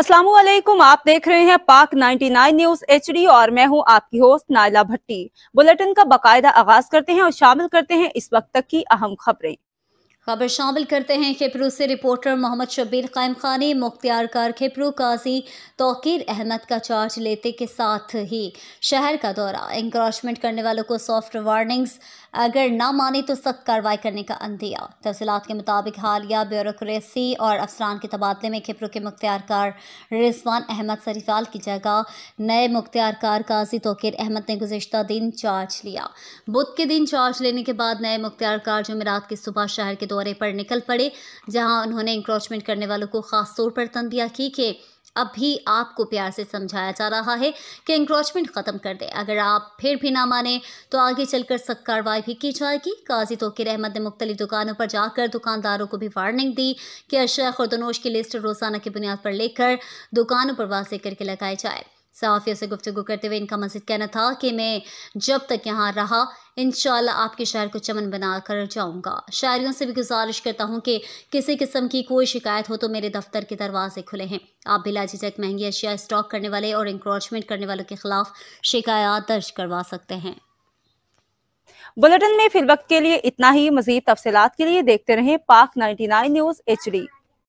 असलम आप देख रहे हैं पाक 99 न्यूज डी और मैं हूं आपकी होस्ट नायला भट्टी बुलेटिन का बकायदा आगाज करते हैं और शामिल करते हैं इस वक्त तक की अहम खबरें खबर शामिल करते हैं खेपरू से रिपोर्टर मोहम्मद शबीर कैम खानी मुख्तियार कार खेपरू काजी तोकीर अहमद का चार्ज लेते के साथ ही शहर का दौरा इंक्रोचमेंट करने वालों को सॉफ्ट वार्निंग्स अगर ना माने तो सख्त कार्रवाई करने का अंदिया तफसलत के मुताबिक हालिया ब्यूरोसी और अफसरान के तबादले में खेपरू के मुख्तियार कार रिजवान अहमद सरीफाल की जगह नए मुख्तियार कार काजी तोकीर अहमद ने गुजशत दिन चार्ज लिया बुध के दिन चार्ज लेने के बाद नए मुख्तियार कार जमेरात की सुबह शहर के दौरे पर निकल पड़े जहां उन्होंने इंक्रोचमेंट करने वालों को खास तौर पर तंबिया की कि अब भी आपको प्यार से समझाया जा रहा है कि इंक्रोचमेंट ख़त्म कर दें अगर आप फिर भी ना माने तो आगे चलकर सख्त कार्रवाई भी की जाएगी काजी तोकिर अहमद ने मुख्तलि दुकानों पर जाकर दुकानदारों को भी वार्निंग दी कि और खुर्दनोश की लिस्ट रोज़ाना की बुनियाद पर लेकर दुकानों पर वाजे करके लगाए जाए साफिया से गुफ्तु करते हुए इनका मजीद कहना था कि मैं जब तक यहाँ रहा इन आपके शहर को चमन बना कर जाऊँगा शायरियों से भी गुजारिश करता हूँ कि किसी किस्म की कोई शिकायत हो तो मेरे दफ्तर के दरवाजे खुले हैं आप भी झिझक महंगी अशिया स्टॉक करने वाले और इंक्रोचमेंट करने वालों के खिलाफ शिकायत दर्ज करवा सकते हैं बुलेटिन में फिल वक्त के लिए इतना ही मजीद तफसलत के लिए देखते रहें पाक नाइन न्यूज़ एच